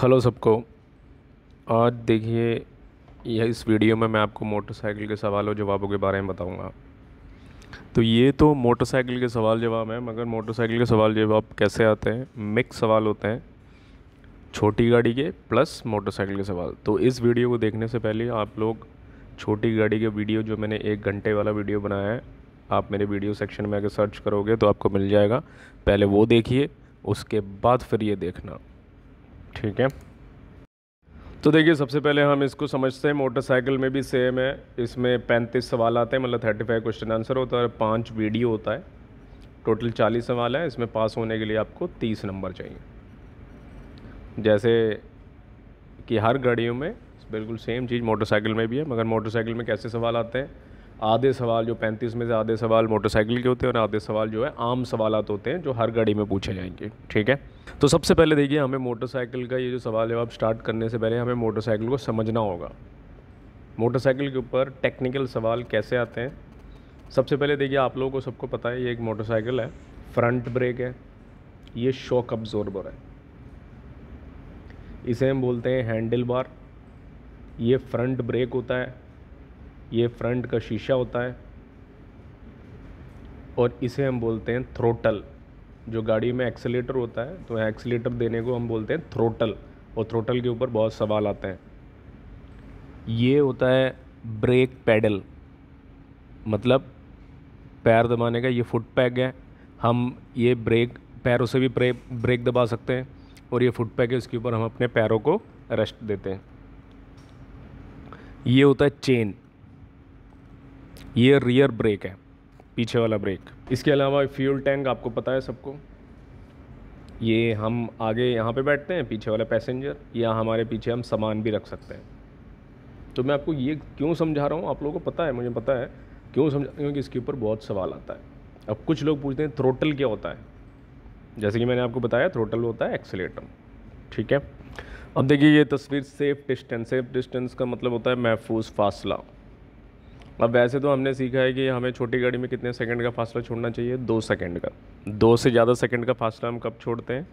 hello सबको आज देखिए यह इस वीडियो में मैं आपको मोटरसाइकिल के सवाल और जवाबों के बारे में बताऊंगा तो ये तो मोटरसाइकिल के सवाल जवाब हैं मगर मोटरसाइकिल के सवाल जवाब कैसे आते हैं मिक्स सवाल होते हैं छोटी गाड़ी के प्लस मोटरसाइकिल के सवाल तो इस वीडियो को देखने से पहले आप लोग छोटी गाड़ी के वीडियो जो मैंने एक घंटे वाला वीडियो बनाया है आप मेरे वीडियो सेक्शन में अगर सर्च करोगे तो आपको मिल जाएगा पहले वो देखिए उसके बाद फिर ये देखना ठीक है तो देखिए सबसे पहले हम इसको समझते हैं मोटरसाइकिल में भी सेम है इसमें पैंतीस सवाल आते हैं मतलब थर्टी फाइव क्वेश्चन आंसर होता है पाँच वीडियो होता है टोटल चालीस सवाल है इसमें पास होने के लिए आपको तीस नंबर चाहिए जैसे कि हर गाड़ियों में बिल्कुल सेम चीज़ मोटरसाइकिल में भी है मगर मोटरसाइकिल में कैसे सवाल आते हैं आधे सवाल जो पैंतीस में से आधे सवाल मोटरसाइकिल के होते हैं और आधे सवाल जो है आम सवाल होते हैं जो हर गाड़ी में पूछे जाएंगे ठीक है तो सबसे पहले देखिए हमें मोटरसाइकिल का ये जो सवाल है आप स्टार्ट करने से पहले हमें मोटरसाइकिल को समझना होगा मोटरसाइकिल के ऊपर टेक्निकल सवाल कैसे आते हैं सबसे पहले देखिए आप लोगों को सबको पता है ये एक मोटरसाइकिल है फ्रंट ब्रेक है ये शॉक अब्जॉर्बर है इसे हम बोलते हैं हैंडल बार ये फ्रंट ब्रेक होता है ये फ्रंट का शीशा होता है और इसे हम बोलते हैं थ्रोटल जो गाड़ी में एक्सेलेटर होता है तो एक्सेलेटर देने को हम बोलते हैं थ्रोटल और थ्रोटल के ऊपर बहुत सवाल आते हैं ये होता है ब्रेक पैडल मतलब पैर दबाने का ये फुट पैग है हम ये ब्रेक पैरों से भी ब्रेक दबा सकते हैं और ये फुट पैग है इसके ऊपर हम अपने पैरों को रेस्ट देते हैं ये होता है चेन ये रियर ब्रेक है पीछे वाला ब्रेक इसके अलावा फ्यूल टैंक आपको पता है सबको ये हम आगे यहाँ पे बैठते हैं पीछे वाला पैसेंजर या हमारे पीछे हम सामान भी रख सकते हैं तो मैं आपको ये क्यों समझा रहा हूँ आप लोगों को पता है मुझे पता है क्यों समझा क्योंकि इसके ऊपर बहुत सवाल आता है अब कुछ लोग पूछते हैं थ्रोटल क्या होता है जैसे कि मैंने आपको बताया थ्रोटल होता है एक्सेलेटर ठीक है अब देखिए ये तस्वीर सेफ डिस्टेंस सेफ डिस्टेंस का मतलब होता है महफूज फासला अब वैसे तो हमने सीखा है कि हमें छोटी गाड़ी में कितने सेकंड का फासला छोड़ना चाहिए दो सेकंड का दो से ज़्यादा सेकंड का फासला हम कब छोड़ते हैं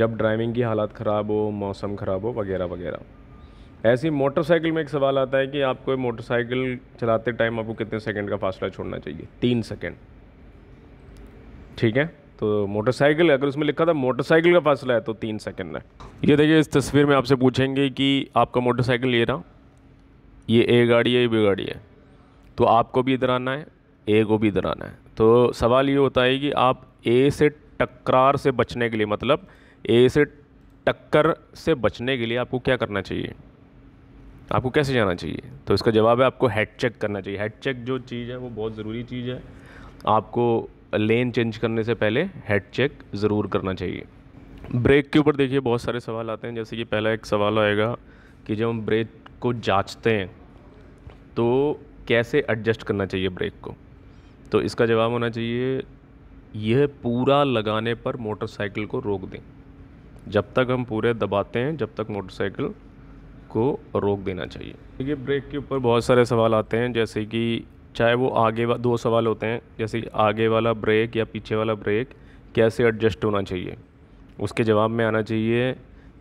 जब ड्राइविंग की हालात ख़राब हो मौसम ख़राब हो वगैरह वगैरह ऐसी मोटरसाइकिल में एक सवाल आता है कि आपको मोटरसाइकिल चलाते टाइम आपको कितने सेकंड का फासला छोड़ना चाहिए तीन सेकंड ठीक है तो मोटरसाइकिल अगर उसमें लिखा था मोटरसाइकिल का फासला है तो तीन सेकंड है ये देखिए इस तस्वीर में आपसे पूछेंगे कि आपका मोटरसाइकिल ये रहा ये ए गाड़ी है ये बी गाड़ी है तो आपको भी इधर आना है ए को भी इधर आना है तो सवाल ये होता है कि आप ए से टकरार से बचने के लिए मतलब ए से टक्कर से बचने के लिए आपको क्या करना चाहिए आपको कैसे जाना चाहिए तो इसका जवाब है आपको हेड चेक करना चाहिए हेड चेक जो चीज़ है वो बहुत ज़रूरी चीज़ है आपको लेन चेंज करने से पहले हेड चेक ज़रूर करना चाहिए ब्रेक के ऊपर देखिए बहुत सारे सवाल आते हैं जैसे कि पहला एक सवाल आएगा कि जब हम ब्रेक को जांचते हैं तो कैसे एडजस्ट करना चाहिए ब्रेक को तो इसका जवाब होना चाहिए यह पूरा लगाने पर मोटरसाइकिल को रोक दें जब तक हम पूरे दबाते हैं जब तक मोटरसाइकिल को रोक देना चाहिए देखिए ब्रेक के ऊपर बहुत सारे सवाल आते हैं जैसे कि चाहे वो आगे वा, दो सवाल होते हैं जैसे कि आगे वाला ब्रेक या पीछे वाला ब्रेक कैसे एडजस्ट होना चाहिए उसके जवाब में आना चाहिए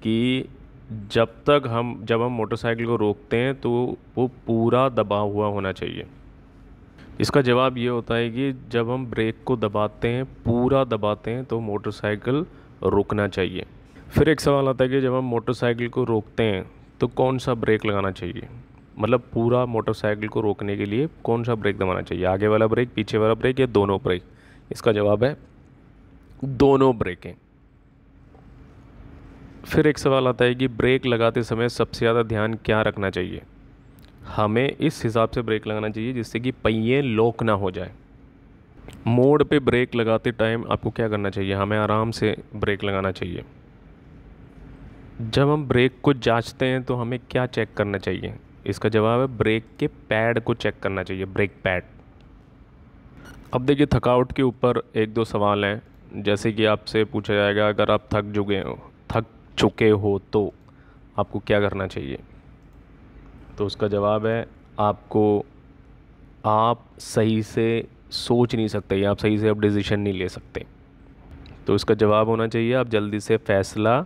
कि जब तक हम जब हम मोटरसाइकिल को रोकते हैं तो वो पूरा दबा हुआ होना चाहिए इसका जवाब ये होता है कि जब हम ब्रेक को दबाते हैं पूरा दबाते हैं तो मोटरसाइकिल रुकना चाहिए फिर एक सवाल आता है कि जब हम मोटरसाइकिल को रोकते हैं तो कौन सा ब्रेक लगाना चाहिए मतलब पूरा मोटरसाइकिल को रोकने के लिए कौन सा ब्रेक दबाना चाहिए आगे वाला ब्रेक पीछे वाला ब्रेक या दोनों ब्रेक इसका जवाब है दोनों ब्रेकें फिर एक सवाल आता है कि ब्रेक लगाते समय सबसे ज़्यादा ध्यान क्या रखना चाहिए हमें इस हिसाब से ब्रेक लगाना चाहिए जिससे कि पहिए लॉक ना हो जाए मोड़ पे ब्रेक लगाते टाइम आपको क्या करना चाहिए हमें आराम से ब्रेक लगाना चाहिए जब हम ब्रेक को जांचते हैं तो हमें क्या चेक करना चाहिए इसका जवाब है ब्रेक के पैड को चेक करना चाहिए ब्रेक पैड अब देखिए थकावट के ऊपर एक दो सवाल हैं जैसे कि आपसे पूछा जाएगा अगर आप थक चुके हो चुके हो तो आपको क्या करना चाहिए तो उसका जवाब है आपको आप सही से सोच नहीं सकते या आप सही से आप डिसीजन नहीं ले सकते तो इसका जवाब होना चाहिए आप जल्दी से फ़ैसला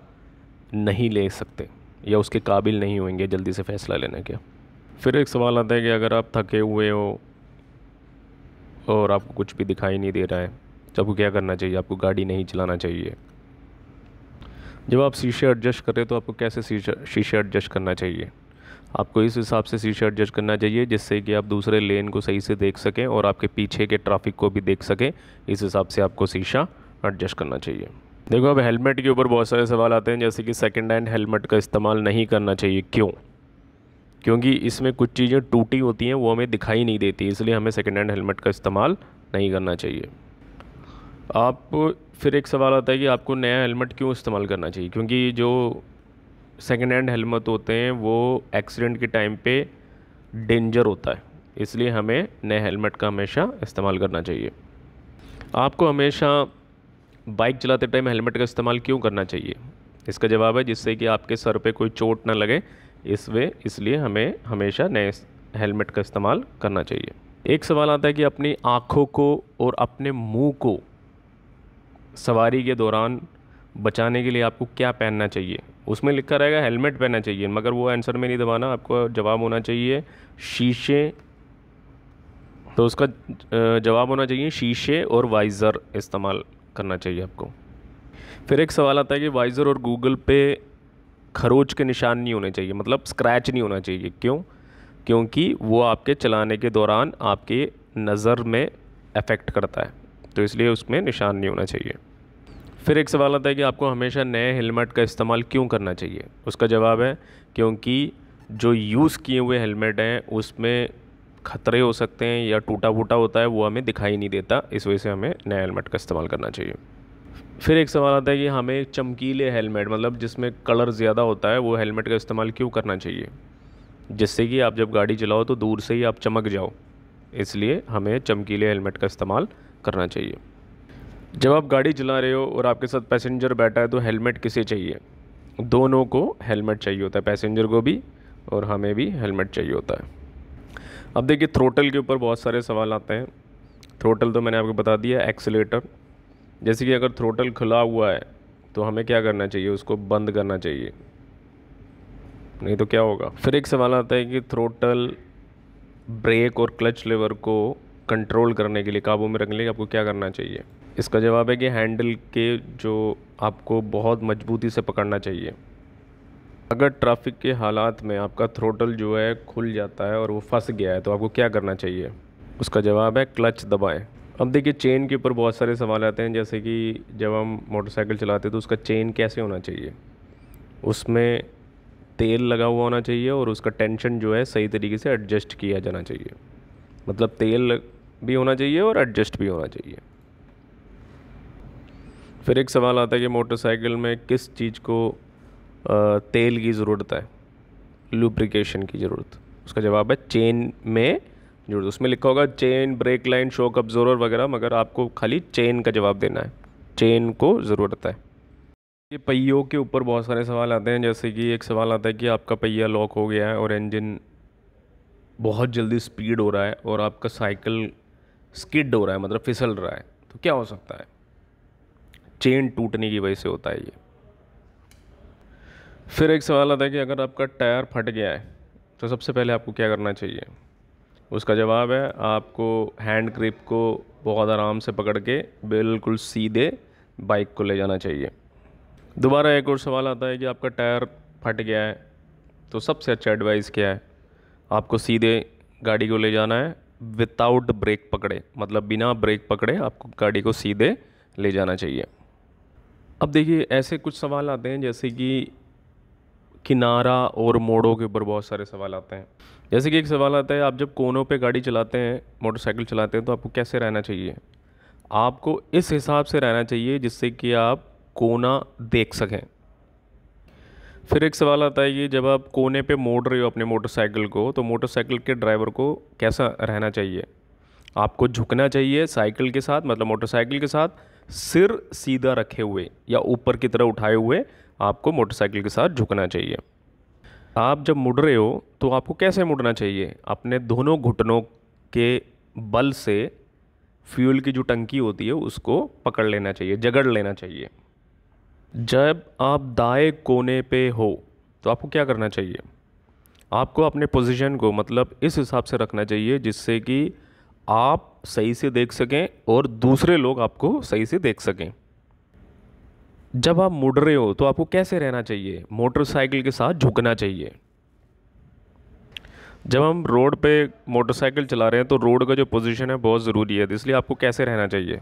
नहीं ले सकते या उसके काबिल नहीं होंगे जल्दी से फ़ैसला लेने के फिर एक सवाल आता है कि अगर आप थके हुए हो और आपको कुछ भी दिखाई नहीं दे रहा है तो आपको क्या करना चाहिए आपको गाड़ी नहीं चलाना चाहिए जब आप शीशे एडजस्ट करें तो आपको कैसे शीशे एडजस्ट करना चाहिए आपको इस हिसाब से शीशे एडजस्ट करना चाहिए जिससे कि आप दूसरे लेन को सही से देख सकें और आपके पीछे के ट्रैफिक को भी देख सकें इस हिसाब से आपको शीशा एडजस्ट करना चाहिए देखो अब हेलमेट के ऊपर बहुत सारे सवाल आते हैं जैसे कि सेकेंड हैंड हेलमेट का इस्तेमाल नहीं करना चाहिए क्यों क्योंकि इसमें कुछ चीज़ें टूटी होती हैं वो हमें दिखाई नहीं देती इसलिए हमें सेकेंड हैंड हेलमेट का इस्तेमाल नहीं करना चाहिए आप फिर एक सवाल आता है कि आपको नया हेलमेट क्यों इस्तेमाल करना चाहिए क्योंकि जो सेकेंड हैंड हेलमेट होते हैं वो एक्सीडेंट के टाइम पे डेंजर होता है इसलिए हमें नए हेलमेट का हमेशा इस्तेमाल करना चाहिए आपको हमेशा बाइक चलाते टाइम हेलमेट का इस्तेमाल क्यों करना चाहिए इसका जवाब है जिससे कि आपके सर पे कोई चोट ना लगे इस वे इसलिए हमें हमेशा नए हेलमेट का इस्तेमाल करना चाहिए एक सवाल आता है कि अपनी आँखों को और अपने मुंह को सवारी के दौरान बचाने के लिए आपको क्या पहनना चाहिए उसमें लिखा रहेगा हेलमेट पहनना चाहिए मगर वो आंसर में नहीं दबाना आपको जवाब होना चाहिए शीशे तो उसका जवाब होना चाहिए शीशे और वाइज़र इस्तेमाल करना चाहिए आपको फिर एक सवाल आता है कि वाइज़र और गूगल पे खरोच के निशान नहीं होने चाहिए मतलब स्क्रैच नहीं होना चाहिए क्यों क्योंकि वो आपके चलाने के दौरान आपके नज़र में अफेक्ट करता है तो इसलिए उसमें निशान नहीं होना चाहिए फिर एक सवाल आता है कि आपको हमेशा नए हेलमेट का इस्तेमाल क्यों करना चाहिए उसका जवाब है क्योंकि जो यूज़ किए हुए हेलमेट हैं उसमें खतरे हो सकते हैं या टूटा फूटा होता है वो हमें दिखाई नहीं देता इस वजह से हमें नया हेलमेट का इस्तेमाल करना चाहिए फिर एक सवाल आता है कि हमें चमकीले हेलमेट मतलब जिसमें कलर ज़्यादा होता है वो हेलमेट का इस्तेमाल क्यों करना चाहिए जिससे कि आप जब गाड़ी चलाओ तो दूर से ही आप चमक जाओ इसलिए हमें चमकीले हेलमेट का इस्तेमाल करना चाहिए जब आप गाड़ी चला रहे हो और आपके साथ पैसेंजर बैठा है तो हेलमेट किसे चाहिए दोनों को हेलमेट चाहिए होता है पैसेंजर को भी और हमें भी हेलमेट चाहिए होता है अब देखिए थ्रोटल के ऊपर बहुत सारे सवाल आते हैं थ्रोटल तो मैंने आपको बता दिया एक्सलेटर जैसे कि अगर थ्रोटल खुला हुआ है तो हमें क्या करना चाहिए उसको बंद करना चाहिए नहीं तो क्या होगा फिर एक सवाल आता है कि थ्रोटल ब्रेक और क्लच लेवर को कंट्रोल करने के लिए काबू में रखने के लिए आपको क्या करना चाहिए इसका जवाब है कि हैंडल के जो आपको बहुत मजबूती से पकड़ना चाहिए अगर ट्रैफिक के हालात में आपका थ्रोटल जो है खुल जाता है और वो फंस गया है तो आपको क्या करना चाहिए उसका जवाब है क्लच दबाएं अब देखिए चेन के ऊपर बहुत सारे सवाल आते हैं जैसे कि जब हम मोटरसाइकिल चलाते हैं तो उसका चेन कैसे होना चाहिए उसमें तेल लगा हुआ होना चाहिए और उसका टेंशन जो है सही तरीके से एडजस्ट किया जाना चाहिए मतलब तेल भी होना चाहिए और एडजस्ट भी होना चाहिए फिर एक सवाल आता है कि मोटरसाइकिल में किस चीज़ को तेल की ज़रूरत है लुब्रिकेशन की ज़रूरत उसका जवाब है चेन में ज़रूरत उसमें लिखा होगा chain brake line shock absorber वगैरह मगर आपको खाली चेन का जवाब देना है चेन को ज़रूरत है ये पहियों के ऊपर बहुत सारे सवाल आते हैं जैसे कि एक सवाल आता है कि आपका पहिया लॉक हो गया है और इंजन बहुत जल्दी स्पीड हो रहा है और आपका साइकिल स्किड हो रहा है मतलब फिसल रहा है तो क्या हो सकता है चेन टूटने की वजह से होता है ये फिर एक सवाल आता है कि अगर आपका टायर फट गया है तो सबसे पहले आपको क्या करना चाहिए उसका जवाब है आपको हैंड ग्रिप को बहुत आराम से पकड़ के बिल्कुल सीधे बाइक को ले जाना चाहिए दोबारा एक और सवाल आता है कि आपका टायर फट गया है तो सबसे अच्छा एडवाइस क्या है आपको सीधे गाड़ी को ले जाना है विदाउट ब्रेक पकड़े मतलब बिना ब्रेक पकड़े आपको गाड़ी को सीधे ले जाना चाहिए अब देखिए ऐसे कुछ सवाल आते हैं जैसे कि किनारा और मोड़ों के ऊपर बहुत सारे सवाल आते हैं जैसे कि एक सवाल आता है आप जब कोनों पे गाड़ी चलाते हैं मोटरसाइकिल चलाते हैं तो आपको कैसे रहना चाहिए आपको इस हिसाब से रहना चाहिए जिससे कि आप कोना देख सकें फिर एक सवाल आता है कि जब आप कोने पे मोड़ रहे हो अपने मोटरसाइकिल को तो मोटरसाइकिल के ड्राइवर को कैसा रहना चाहिए आपको झुकना चाहिए साइकिल के साथ मतलब मोटरसाइकिल के साथ सिर सीधा रखे हुए या ऊपर की तरह उठाए हुए आपको मोटरसाइकिल के साथ झुकना चाहिए आप जब मुड़ रहे हो तो आपको कैसे मुड़ना चाहिए अपने दोनों घुटनों के बल से फ्यूल की जो टंकी होती है उसको पकड़ लेना चाहिए जगड़ लेना चाहिए जब आप दाएं कोने पे हो तो आपको क्या करना चाहिए आपको अपने पोजीशन को मतलब इस हिसाब से रखना चाहिए जिससे कि आप सही से देख सकें और दूसरे लोग आपको सही से देख सकें जब आप मुड़ रहे हो तो आपको कैसे रहना चाहिए मोटरसाइकिल के साथ झुकना चाहिए जब हम रोड पे मोटरसाइकिल चला रहे हैं तो रोड का जो पोजीशन है बहुत ज़रूरी है इसलिए आपको कैसे रहना चाहिए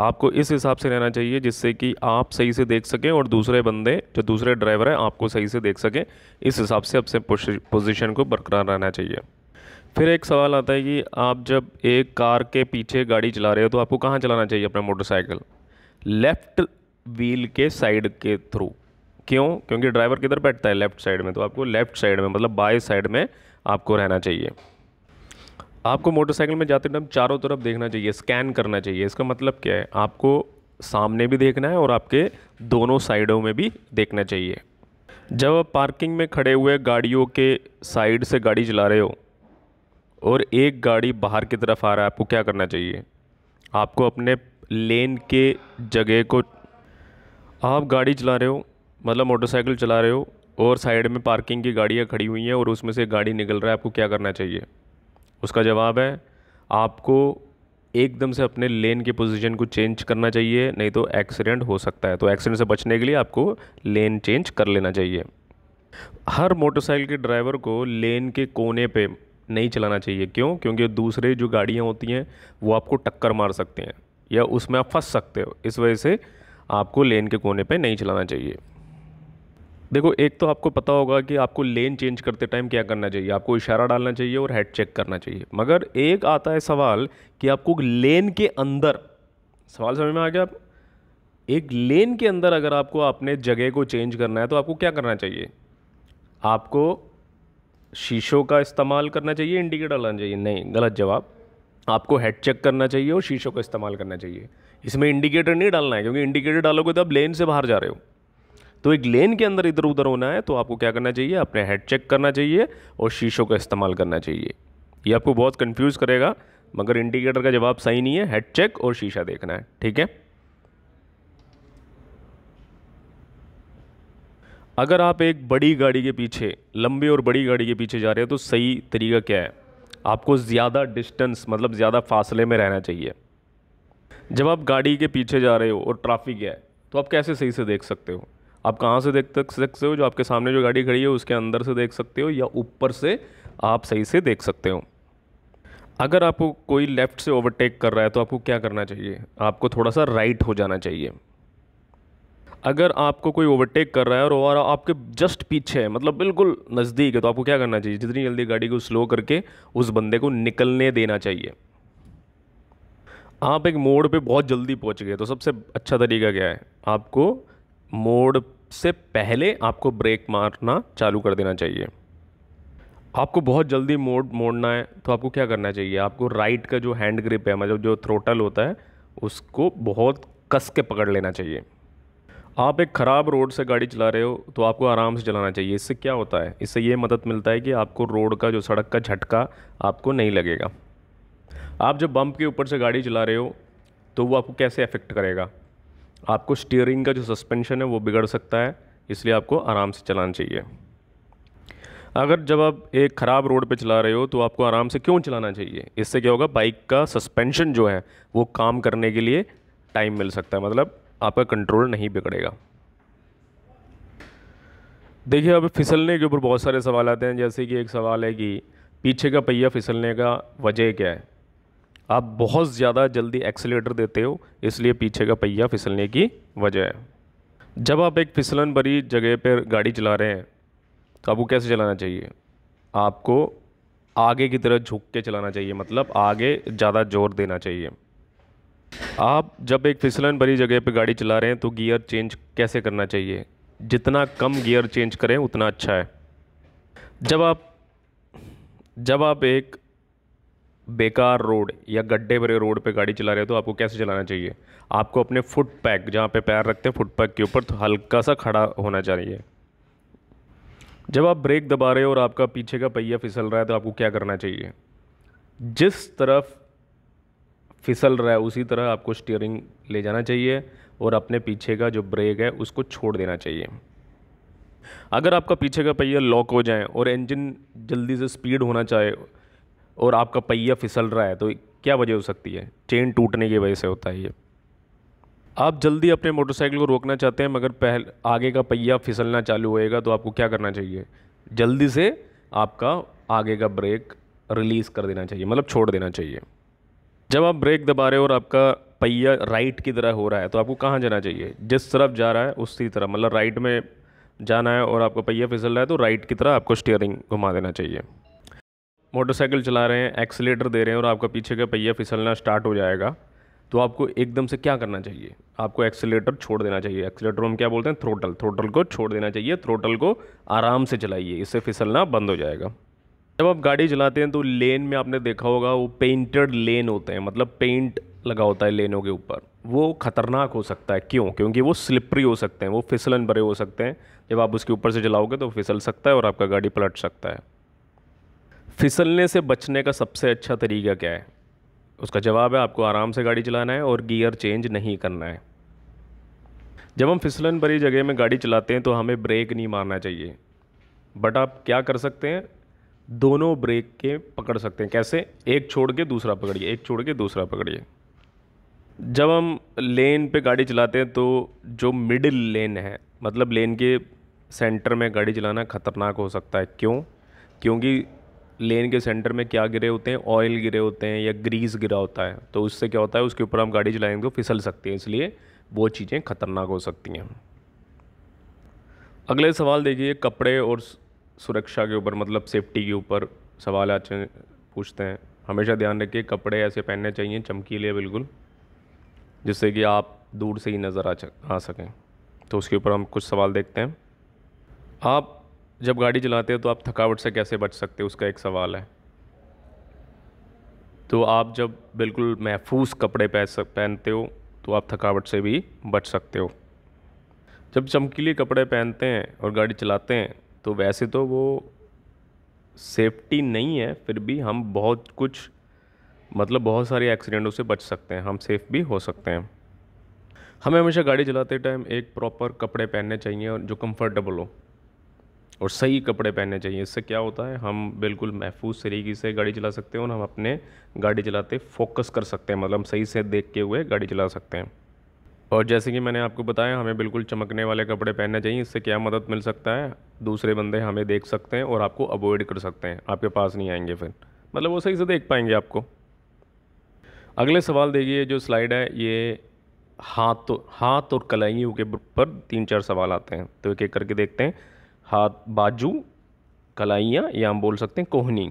आपको इस हिसाब से रहना चाहिए जिससे कि आप सही से देख सकें और दूसरे बंदे जो दूसरे ड्राइवर हैं आपको सही से देख सकें इस हिसाब से अपने पोजिशन को बरकरार रहना चाहिए फिर एक सवाल आता है कि आप जब एक कार के पीछे गाड़ी चला रहे हो तो आपको कहाँ चलाना चाहिए अपना मोटरसाइकिल लेफ़्ट व्हील के साइड के थ्रू क्यों क्योंकि ड्राइवर किधर बैठता है लेफ़्ट साइड में तो आपको लेफ़्ट साइड में मतलब बाएं साइड में आपको रहना चाहिए आपको मोटरसाइकिल में जाते टाइम चारों तरफ देखना चाहिए स्कैन करना चाहिए इसका मतलब क्या है आपको सामने भी देखना है और आपके दोनों साइडों में भी देखना चाहिए जब आप पार्किंग में खड़े हुए गाड़ियों के साइड से गाड़ी चला रहे हो और एक गाड़ी बाहर की तरफ आ रहा है आपको क्या करना चाहिए आपको अपने लेन के जगह को आप गाड़ी चला रहे हो मतलब मोटरसाइकिल चला रहे हो और साइड में पार्किंग की गाड़ियाँ खड़ी हुई हैं और उसमें से गाड़ी निकल रहा है आपको क्या करना चाहिए उसका जवाब है आपको एकदम से अपने लेन के पोजीशन को चेंज करना चाहिए नहीं तो एक्सीडेंट हो सकता है तो एक्सीडेंट से बचने के लिए आपको लेन चेंज कर लेना चाहिए हर मोटरसाइकिल के ड्राइवर को लेन के कोने पे नहीं चलाना चाहिए क्यों क्योंकि दूसरे जो गाड़ियाँ होती हैं वो आपको टक्कर मार सकते हैं या उसमें आप फंस सकते हो इस वजह से आपको लेन के कोने पर नहीं चलाना चाहिए देखो एक तो आपको पता होगा कि आपको लेन चेंज करते टाइम क्या करना चाहिए आपको इशारा डालना चाहिए और हेड चेक करना चाहिए मगर एक आता है सवाल कि आपको लेन के अंदर सवाल समझ में आ गया आप एक लेन के अंदर अगर आपको अपने जगह को चेंज करना है तो आपको क्या करना चाहिए आपको शीशों का इस्तेमाल करना चाहिए इंडिकेटर लगाना चाहिए नहीं गलत जवाब आपको हेड चेक करना चाहिए और शीशों का इस्तेमाल करना चाहिए इसमें इंडिकेटर नहीं डालना है क्योंकि इंडिकेटर डालोगे तो आप लेन से बाहर जा रहे हो तो एक लेन के अंदर इधर उधर होना है तो आपको क्या करना चाहिए अपने हेड चेक करना चाहिए और शीशों का इस्तेमाल करना चाहिए ये आपको बहुत कन्फ्यूज़ करेगा मगर इंडिकेटर का जवाब सही नहीं है हेड चेक और शीशा देखना है ठीक है अगर आप एक बड़ी गाड़ी के पीछे लंबी और बड़ी गाड़ी के पीछे जा रहे हो तो सही तरीका क्या है आपको ज़्यादा डिस्टेंस मतलब ज़्यादा फासले में रहना चाहिए जब आप गाड़ी के पीछे जा रहे हो और ट्रैफिक है तो आप कैसे सही से देख सकते हो आप कहाँ से देख तक सकते हो जो आपके सामने जो गाड़ी खड़ी है उसके अंदर से देख सकते हो या ऊपर से आप सही से देख सकते हो अगर आपको कोई लेफ़्ट से ओवरटेक कर रहा है तो आपको क्या करना चाहिए आपको थोड़ा सा राइट हो जाना चाहिए अगर आपको कोई ओवरटेक कर रहा है और ओवर आपके जस्ट पीछे है मतलब बिल्कुल नज़दीक है तो आपको क्या करना चाहिए जितनी जल्दी गाड़ी को स्लो करके उस बंदे को निकलने देना चाहिए आप एक मोड़ पे बहुत जल्दी पहुंच गए तो सबसे अच्छा तरीका क्या है आपको मोड़ से पहले आपको ब्रेक मारना चालू कर देना चाहिए आपको बहुत जल्दी मोड़ मोड़ना है तो आपको क्या करना चाहिए आपको राइट का जो हैंड ग्रिप है मतलब जो थ्रोटल होता है उसको बहुत कस के पकड़ लेना चाहिए आप एक ख़राब रोड से गाड़ी चला रहे हो तो आपको आराम से चलाना चाहिए इससे क्या होता है इससे ये मदद मिलता है कि आपको रोड का जो सड़क का झटका आपको नहीं लगेगा आप जब बम्प के ऊपर से गाड़ी चला रहे हो तो वो आपको कैसे अफेक्ट करेगा आपको स्टीयरिंग का जो सस्पेंशन है वो बिगड़ सकता है इसलिए आपको आराम से चलाना चाहिए अगर जब आप एक ख़राब रोड पर चला रहे हो तो आपको आराम से क्यों चलाना चाहिए इससे क्या होगा बाइक का सस्पेंशन जो है वो काम करने के लिए टाइम मिल सकता है मतलब आपका कंट्रोल नहीं बिगड़ेगा देखिए अब फिसलने के ऊपर बहुत सारे सवाल आते हैं जैसे कि एक सवाल है कि पीछे का पहिया फिसलने का वजह क्या है आप बहुत ज़्यादा जल्दी एक्सेलेटर देते हो इसलिए पीछे का पहिया फिसलने की वजह है जब आप एक फिसलन भरी जगह पर गाड़ी चला रहे हैं तो आपको कैसे चलाना चाहिए आपको आगे की तरह झुक के चलाना चाहिए मतलब आगे ज़्यादा जोर देना चाहिए आप जब एक फिसलन भरी जगह पर गाड़ी चला रहे हैं तो गियर चेंज कैसे करना चाहिए जितना कम गियर चेंज करें उतना अच्छा है जब आप जब आप एक बेकार रोड या गड्ढे भरे रोड पे गाड़ी चला रहे हो तो आपको कैसे चलाना चाहिए आपको अपने फुट पैक जहाँ पे पैर रखते हैं फुट पैक के ऊपर तो हल्का सा खड़ा होना चाहिए जब आप ब्रेक दबा रहे हो और आपका पीछे का पहिया फिसल रहा है तो आपको क्या करना चाहिए जिस तरफ फिसल रहा है उसी तरह आपको स्टीयरिंग ले जाना चाहिए और अपने पीछे का जो ब्रेक है उसको छोड़ देना चाहिए अगर आपका पीछे का पहिया लॉक हो जाए और इंजन जल्दी से स्पीड होना चाहे और आपका पहिया फिसल रहा है तो क्या वजह हो सकती है चेन टूटने की वजह से होता है ये आप जल्दी अपने मोटरसाइकिल को रोकना चाहते हैं मगर पहले आगे का पहिया फिसलना चालू होएगा तो आपको क्या करना चाहिए जल्दी से आपका आगे का ब्रेक रिलीज़ कर देना चाहिए मतलब छोड़ देना चाहिए जब आप ब्रेक दबा रहे हो और आपका पहिया राइट की तरह हो रहा है तो आपको कहाँ जाना चाहिए जिस तरफ जा रहा है उसी तरफ मतलब राइट में जाना है और आपका पहिया फिसल रहा है तो राइट की तरह आपको स्टीयरिंग घुमा देना चाहिए मोटरसाइकिल चला रहे हैं एक्सीटर दे रहे हैं और आपका पीछे का पहिया फिसलना स्टार्ट हो जाएगा तो आपको एकदम से क्या करना चाहिए आपको एक्सीटर छोड़ देना चाहिए एक्सीटर हम क्या बोलते हैं थ्रोटल थ्रोटल को छोड़ देना चाहिए थ्रोटल को आराम से चलाइए इससे फिसलना बंद हो जाएगा जब आप गाड़ी चलाते हैं तो लेन में आपने देखा होगा वो पेंटेड लेन होते हैं मतलब पेंट लगा होता है लेनों के ऊपर वो खतरनाक हो सकता है क्यों क्योंकि वो स्लिपरी हो सकते हैं वो फिसलन भरे हो सकते हैं जब आप उसके ऊपर से चलाओगे तो फिसल सकता है और आपका गाड़ी पलट सकता है फिसलने से बचने का सबसे अच्छा तरीका क्या है उसका जवाब है आपको आराम से गाड़ी चलाना है और गियर चेंज नहीं करना है जब हम फिसलन भरी जगह में गाड़ी चलाते हैं तो हमें ब्रेक नहीं मारना चाहिए बट आप क्या कर सकते हैं दोनों ब्रेक के पकड़ सकते हैं कैसे एक छोड़ के दूसरा पकड़िए एक छोड़ के दूसरा पकड़िए जब हम लेन पे गाड़ी चलाते हैं तो जो मिडिल लेन है मतलब लेन के सेंटर में गाड़ी चलाना ख़तरनाक हो सकता है क्यों क्योंकि लेन के सेंटर में क्या गिरे होते हैं ऑयल गिरे होते हैं या ग्रीस गिरा होता है तो उससे क्या होता है उसके ऊपर हम गाड़ी चलाएंगे तो फिसल सकती है इसलिए वो चीज़ें खतरनाक हो सकती हैं अगले सवाल देखिए कपड़े और सुरक्षा के ऊपर मतलब सेफ्टी के ऊपर सवाल अच्छे पूछते हैं हमेशा ध्यान रखिए कपड़े ऐसे पहनने चाहिए चमकीले बिल्कुल जिससे कि आप दूर से ही नज़र आ आ सकें तो उसके ऊपर हम कुछ सवाल देखते हैं आप जब गाड़ी चलाते हैं तो आप थकावट से कैसे बच सकते हो उसका एक सवाल है तो आप जब बिल्कुल महफूज कपड़े पहनते हो तो आप थकावट से भी बच सकते हो जब चमकीले कपड़े पहनते हैं और गाड़ी चलाते हैं तो वैसे तो वो सेफ्टी नहीं है फिर भी हम बहुत कुछ मतलब बहुत सारे एक्सीडेंटों से बच सकते हैं हम सेफ़ भी हो सकते हैं हमें हमेशा गाड़ी चलाते टाइम एक प्रॉपर कपड़े पहनने चाहिए और जो कंफर्टेबल हो और सही कपड़े पहनने चाहिए इससे क्या होता है हम बिल्कुल महफूज तरीके से गाड़ी चला सकते हैं और हम अपने गाड़ी चलाते फोकस कर सकते हैं मतलब हम सही से देख के हुए गाड़ी चला सकते हैं और जैसे कि मैंने आपको बताया हमें बिल्कुल चमकने वाले कपड़े पहनने चाहिए इससे क्या मदद मिल सकता है दूसरे बंदे हमें देख सकते हैं और आपको अवॉइड कर सकते हैं आपके पास नहीं आएंगे फिर मतलब वो सही से देख पाएंगे आपको अगले सवाल देखिए जो स्लाइड है ये हाथ हाथ और कलाइयों के ऊपर तीन चार सवाल आते हैं तो एक एक करके देखते हैं हाथ बाजू कलाइयाँ या हम बोल सकते हैं कोहनी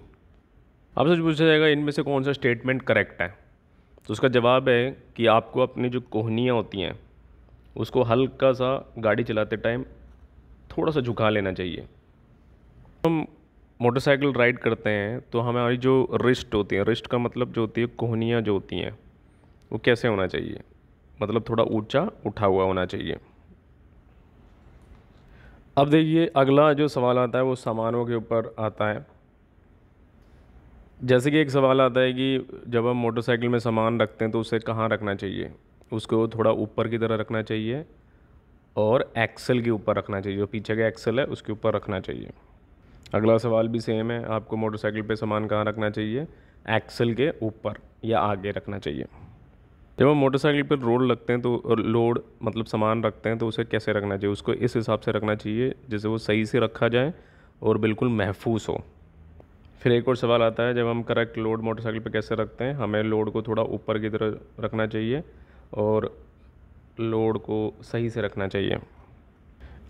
आपसे पूछा जाएगा इनमें से कौन सा स्टेटमेंट करेक्ट है तो उसका जवाब है कि आपको अपनी जो कोहनियाँ होती हैं उसको हल्का सा गाड़ी चलाते टाइम थोड़ा सा झुका लेना चाहिए हम मोटरसाइकिल राइड करते हैं तो हमारी जो रिस्ट होती है रिस्ट का मतलब जो होती है कोहनियाँ जो होती हैं वो कैसे होना चाहिए मतलब थोड़ा ऊंचा उठा हुआ होना चाहिए अब देखिए अगला जो सवाल आता है वो सामानों के ऊपर आता है जैसे कि एक सवाल आता है कि जब हम मोटरसाइकिल में सामान रखते हैं तो उसे कहाँ रखना चाहिए उसको थोड़ा ऊपर की तरह रखना चाहिए और एक्सल के ऊपर रखना चाहिए जो पीछे का एक्सल है उसके ऊपर रखना चाहिए अगला सवाल भी सेम है आपको मोटरसाइकिल पे सामान कहाँ रखना चाहिए एक्सल के ऊपर या आगे रखना चाहिए जब हम मोटरसाइकिल पर रोड रखते हैं तो लोड मतलब सामान रखते हैं तो उसे कैसे रखना चाहिए उसको इस हिसाब से रखना चाहिए जैसे वो सही से रखा जाए और बिल्कुल महफूज हो फिर एक और सवाल आता है जब हम करेक्ट लोड मोटरसाइकिल पर कैसे रखते हैं हमें लोड को थोड़ा ऊपर की तरह रखना चाहिए और लोड को सही से रखना चाहिए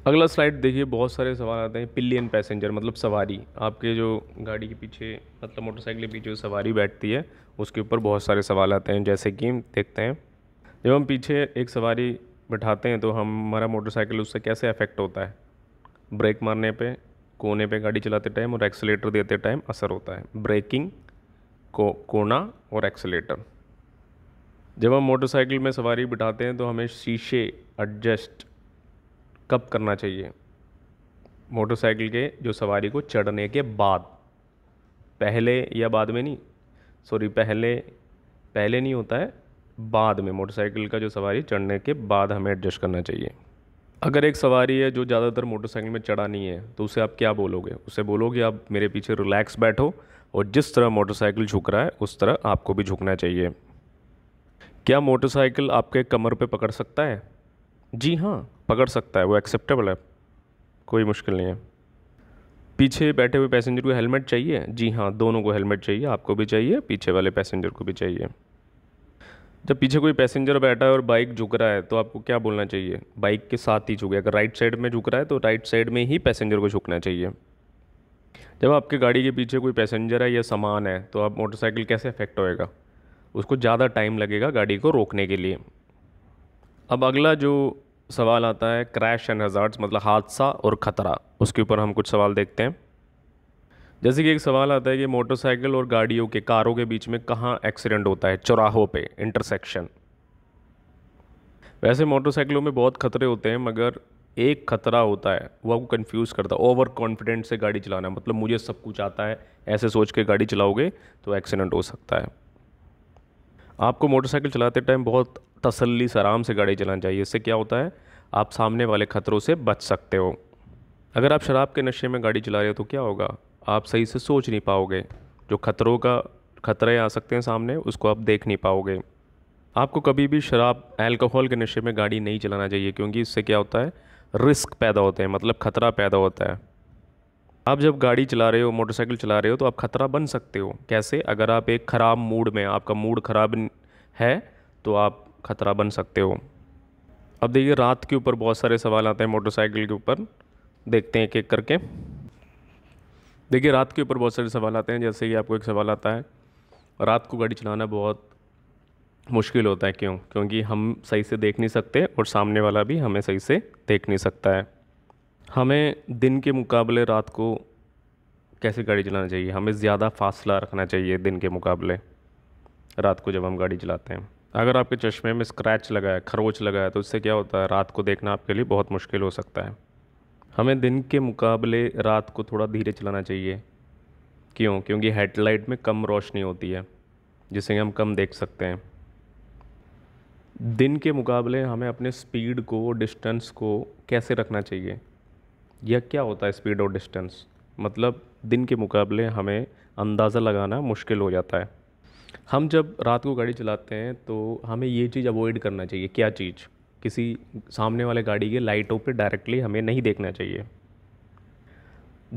अगला स्लाइड देखिए बहुत सारे सवाल आते हैं पिलियन पैसेंजर मतलब सवारी आपके जो गाड़ी के पीछे मतलब मोटरसाइकिल के पीछे जो सवारी बैठती है उसके ऊपर बहुत सारे सवाल आते हैं जैसे कि देखते हैं जब हम पीछे एक सवारी बैठाते हैं तो हमारा मोटरसाइकिल उससे कैसे अफेक्ट होता है ब्रेक मारने पे कोने पे गाड़ी चलाते टाइम और एक्सलेटर देते टाइम असर होता है ब्रेकिंग को कोना और एक्सलेटर जब हम मोटरसाइकिल में सवारी बिठाते हैं तो हमें शीशे एडजस्ट कब करना चाहिए मोटरसाइकिल के जो सवारी को चढ़ने के बाद पहले या बाद में नहीं सॉरी पहले पहले नहीं होता है बाद में मोटरसाइकिल का जो सवारी चढ़ने के बाद हमें एडजस्ट करना चाहिए अगर एक सवारी है जो ज़्यादातर मोटरसाइकिल में चढ़ा नहीं है तो उसे आप क्या बोलोगे उसे बोलोगे आप मेरे पीछे रिलैक्स बैठो और जिस तरह मोटरसाइकिल झुक रहा है उस तरह आपको भी झुकना चाहिए क्या मोटरसाइकिल आपके कमर पे पकड़ सकता है जी हाँ पकड़ सकता है वो एक्सेप्टेबल है कोई मुश्किल नहीं है पीछे बैठे हुए पैसेंजर को हेलमेट चाहिए जी हाँ दोनों को हेलमेट चाहिए आपको भी चाहिए पीछे वाले पैसेंजर को भी चाहिए जब पीछे कोई पैसेंजर बैठा है और बाइक झुक रहा है तो आपको क्या बोलना चाहिए बाइक के साथ ही झुके अगर राइट साइड में झुक रहा है तो राइट साइड में ही पैसेंजर को झुकना चाहिए जब आपके गाड़ी के पीछे कोई पैसेंजर है या सामान है तो आप मोटरसाइकिल कैसे अफेक्ट होएगा उसको ज़्यादा टाइम लगेगा गाड़ी को रोकने के लिए अब अगला जो सवाल आता है क्रैश एंड हज़ार्ड्स मतलब हादसा और ख़तरा उसके ऊपर हम कुछ सवाल देखते हैं जैसे कि एक सवाल आता है कि मोटरसाइकिल और गाड़ियों के कारों के बीच में कहाँ एक्सीडेंट होता है चौराहों पे इंटरसेक्शन वैसे मोटरसाइकिलों में बहुत खतरे होते हैं मगर एक खतरा होता है वो आपको कंफ्यूज करता है ओवर कॉन्फिडेंट से गाड़ी चलाना मतलब मुझे सब कुछ आता है ऐसे सोच के गाड़ी चलाओगे तो एक्सीडेंट हो सकता है आपको मोटरसाइकिल चलाते टाइम बहुत तसल्ली से आराम से गाड़ी चलानी चाहिए इससे क्या होता है आप सामने वाले खतरों से बच सकते हो अगर आप शराब के नशे में गाड़ी चला रहे हो तो क्या होगा आप सही से सोच नहीं पाओगे जो खतरों का खतरे आ सकते हैं सामने उसको आप देख नहीं पाओगे आपको कभी भी शराब अल्कोहल के नशे में गाड़ी नहीं चलाना चाहिए क्योंकि इससे क्या होता है रिस्क पैदा होते हैं मतलब खतरा पैदा होता है आप जब गाड़ी चला रहे हो मोटरसाइकिल चला रहे हो तो आप खतरा बन सकते हो कैसे अगर आप एक ख़राब मूड में आपका मूड ख़राब है तो आप खतरा बन सकते हो अब देखिए रात के ऊपर बहुत सारे सवाल आते हैं मोटरसाइकिल के ऊपर देखते हैं एक एक करके देखिए रात के ऊपर बहुत सारे सवाल आते हैं जैसे कि आपको एक सवाल आता है रात को गाड़ी चलाना बहुत मुश्किल होता है क्यों क्योंकि हम सही से देख नहीं सकते और सामने वाला भी हमें सही से देख नहीं सकता है हमें दिन के मुकाबले रात को कैसे गाड़ी चलाना चाहिए हमें ज़्यादा फासला रखना चाहिए दिन के मुकाबले रात को जब हम गाड़ी चलाते हैं अगर आपके चश्मे में स्क्रैच लगा है खरोच लगा है तो उससे क्या होता है रात को देखना आपके लिए बहुत मुश्किल हो सकता है हमें दिन के मुकाबले रात को थोड़ा धीरे चलाना चाहिए क्यों क्योंकि हेडलाइट में कम रोशनी होती है जिसे हम कम देख सकते हैं दिन के मुकाबले हमें अपने स्पीड को डिस्टेंस को कैसे रखना चाहिए यह क्या होता है स्पीड और डिस्टेंस मतलब दिन के मुकाबले हमें अंदाज़ा लगाना मुश्किल हो जाता है हम जब रात को गाड़ी चलाते हैं तो हमें ये चीज़ अवॉइड करना चाहिए क्या चीज़ किसी सामने वाले गाड़ी के लाइटों पर डायरेक्टली हमें नहीं देखना चाहिए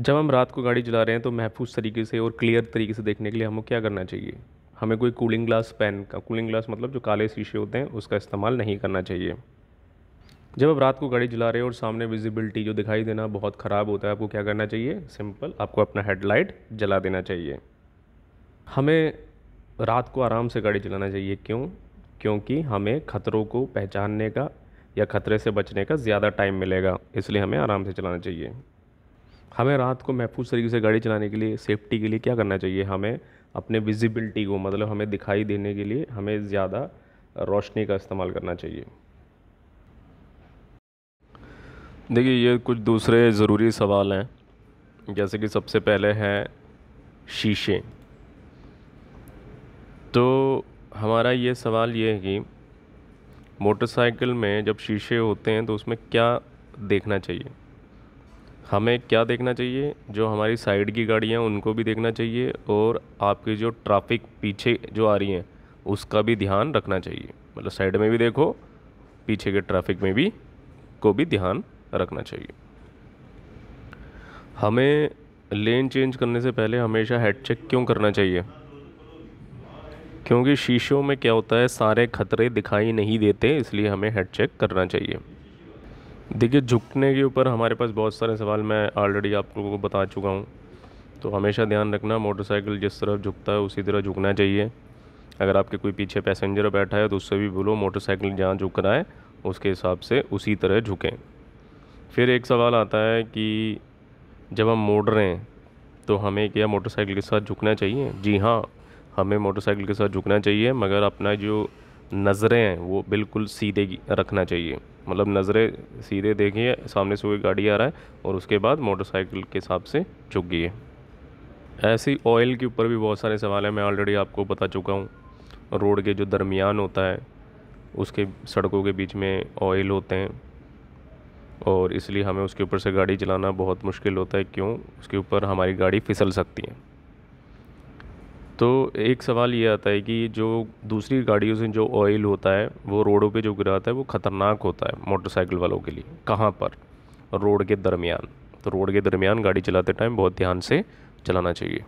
जब हम रात को गाड़ी चला रहे हैं तो महफूज तरीके से और क्लियर तरीके से देखने के लिए हमें क्या करना चाहिए हमें कोई कूलिंग ग्लास पेन का कूलिंग ग्लास मतलब जो काले शीशे होते हैं उसका इस्तेमाल नहीं करना चाहिए जब आप रात को गाड़ी चला रहे हो और सामने विजिबिलिटी जो दिखाई देना बहुत ख़राब होता है आपको क्या करना चाहिए सिंपल आपको अपना हेडलाइट जला देना चाहिए हमें रात को आराम से गाड़ी चलाना चाहिए क्यों क्योंकि हमें ख़तरों को पहचानने का या ख़तरे से बचने का ज़्यादा टाइम मिलेगा इसलिए हमें आराम से चलाना चाहिए हमें रात को महफूज तरीके से गाड़ी चलाने के लिए सेफ्टी के लिए क्या करना चाहिए हमें अपने विजिबिलिटी को मतलब हमें दिखाई देने के लिए हमें ज़्यादा रोशनी का इस्तेमाल करना चाहिए देखिए ये कुछ दूसरे ज़रूरी सवाल हैं जैसे कि सबसे पहले है शीशे तो हमारा ये सवाल ये है कि मोटरसाइकिल में जब शीशे होते हैं तो उसमें क्या देखना चाहिए हमें क्या देखना चाहिए जो हमारी साइड की गाड़ियाँ उनको भी देखना चाहिए और आपकी जो ट्रैफिक पीछे जो आ रही हैं उसका भी ध्यान रखना चाहिए मतलब साइड में भी देखो पीछे के ट्रैफिक में भी को भी ध्यान रखना चाहिए हमें लेन चेंज करने से पहले हमेशा हेड चेक क्यों करना चाहिए क्योंकि शीशों में क्या होता है सारे खतरे दिखाई नहीं देते इसलिए हमें हेड चेक करना चाहिए देखिए झुकने के ऊपर हमारे पास बहुत सारे सवाल मैं ऑलरेडी आप लोगों को बता चुका हूँ तो हमेशा ध्यान रखना मोटरसाइकिल जिस तरफ झुकता है उसी तरह झुकना चाहिए अगर आपके कोई पीछे पैसेंजर बैठा है तो उससे भी बोलो मोटरसाइकिल जहाँ झुक रहा है उसके हिसाब से उसी तरह झुकें फिर एक सवाल आता है कि जब हम मोड़ रहे हैं तो हमें क्या मोटरसाइकिल के साथ झुकना चाहिए जी हाँ हमें मोटरसाइकिल के साथ झुकना चाहिए मगर अपना जो नज़रें हैं वो बिल्कुल सीधे रखना चाहिए मतलब नज़रें सीधे देखिए सामने से कोई गाड़ी आ रहा है और उसके बाद मोटरसाइकिल के हिसाब से झुक गई ऐसे ही ऑयल के ऊपर भी बहुत सारे सवाल हैं मैं ऑलरेडी आपको बता चुका हूँ रोड के जो दरमियान होता है उसके सड़कों के बीच में ऑयल होते हैं और इसलिए हमें उसके ऊपर से गाड़ी चलाना बहुत मुश्किल होता है क्यों उसके ऊपर हमारी गाड़ी फिसल सकती है तो एक सवाल ये आता है कि जो दूसरी गाड़ियों से जो ऑयल होता है वो रोडों पे जो गिराता है वो ख़तरनाक होता है मोटरसाइकिल वालों के लिए कहाँ पर रोड के दरमियान तो रोड के दरमियान गाड़ी चलाते टाइम बहुत ध्यान से चलाना चाहिए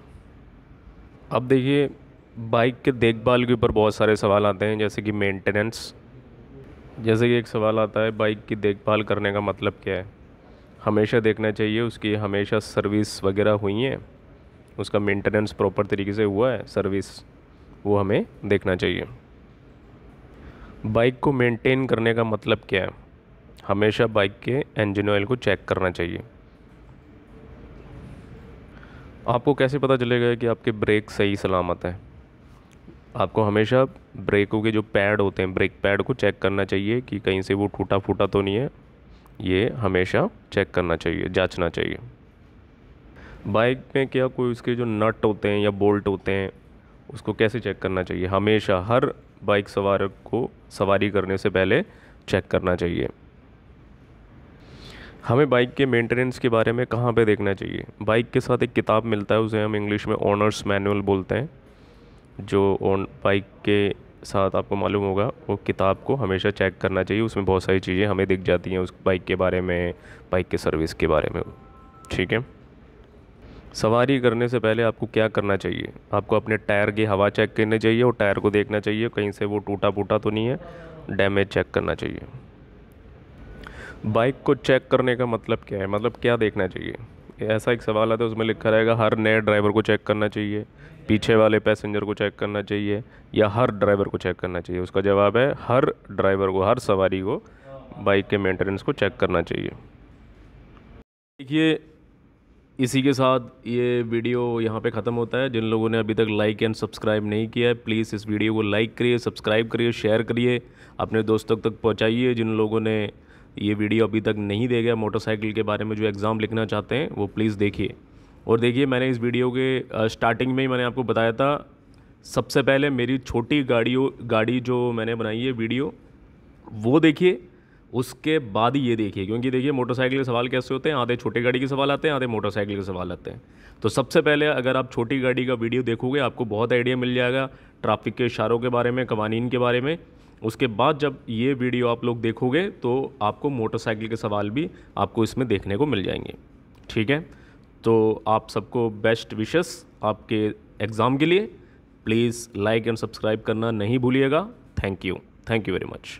अब देखिए बाइक के देखभाल के ऊपर बहुत सारे सवाल आते हैं जैसे कि मेंटेनेंस जैसे कि एक सवाल आता है बाइक की देखभाल करने का मतलब क्या है हमेशा देखना चाहिए उसकी हमेशा सर्विस वगैरह हुई हैं उसका मेंटेनेंस प्रॉपर तरीके से हुआ है सर्विस वो हमें देखना चाहिए बाइक को मेंटेन करने का मतलब क्या है हमेशा बाइक के इंजन ऑयल को चेक करना चाहिए आपको कैसे पता चलेगा कि आपके ब्रेक सही सलामत हैं आपको हमेशा ब्रेकों के जो पैड होते हैं ब्रेक पैड को चेक करना चाहिए कि कहीं से वो टूटा फूटा तो नहीं है ये हमेशा चेक करना चाहिए जांचना चाहिए बाइक में क्या कोई उसके जो नट होते हैं या बोल्ट होते हैं उसको कैसे चेक करना चाहिए हमेशा हर बाइक सवार को सवारी करने से पहले चेक करना चाहिए हमें बाइक के मेंटेनेंस के बारे में कहाँ पे देखना चाहिए बाइक के साथ एक किताब मिलता है उसे हम इंग्लिश में ऑनर्स मैनुअल बोलते हैं जो ऑन बाइक के साथ आपको मालूम होगा वो किताब को हमेशा चेक करना चाहिए उसमें बहुत सारी चीज़ें हमें दिख जाती हैं उस बाइक के बारे में बाइक के सर्विस के बारे में ठीक है सवारी करने से पहले आपको क्या करना चाहिए आपको अपने टायर की हवा चेक करनी चाहिए और टायर को देखना चाहिए कहीं से वो टूटा फूटा तो नहीं है डैमेज चेक करना चाहिए बाइक को चेक करने का मतलब क्या है मतलब क्या देखना चाहिए ऐसा एक सवाल आता है उसमें लिखा रहेगा हर नए ड्राइवर को चेक करना चाहिए पीछे वाले पैसेंजर को चेक करना चाहिए या हर ड्राइवर को चेक करना चाहिए उसका जवाब है हर ड्राइवर को हर सवारी को बाइक के मेंटेनेंस को चेक करना चाहिए देखिए इसी के साथ ये वीडियो यहाँ पे ख़त्म होता है जिन लोगों ने अभी तक लाइक एंड सब्सक्राइब नहीं किया है प्लीज़ इस वीडियो को लाइक करिए सब्सक्राइब करिए शेयर करिए अपने दोस्तों तक पहुँचाइए जिन लोगों ने ये वीडियो अभी तक नहीं देखा मोटरसाइकिल के बारे में जो एग्ज़ाम लिखना चाहते हैं वो प्लीज़ देखिए और देखिए मैंने इस वीडियो के स्टार्टिंग में ही मैंने आपको बताया था सबसे पहले मेरी छोटी गाड़ियों गाड़ी जो मैंने बनाई है वीडियो वो देखिए उसके बाद ही ये देखिए क्योंकि देखिए मोटरसाइकिल के सवाल कैसे होते हैं आधे छोटे गाड़ी के सवाल आते हैं आधे मोटरसाइकिल के सवाल आते हैं तो सबसे पहले अगर आप छोटी गाड़ी का वीडियो देखोगे आपको बहुत आइडिया मिल जाएगा ट्रैफिक के इशारों के बारे में कवानीन के बारे में उसके बाद जब ये वीडियो आप लोग देखोगे तो आपको मोटरसाइकिल के सवाल भी आपको इसमें देखने को मिल जाएंगे ठीक है तो आप सबको बेस्ट विशेस आपके एग्ज़ाम के लिए प्लीज़ लाइक एंड सब्सक्राइब करना नहीं भूलिएगा thank you thank you very much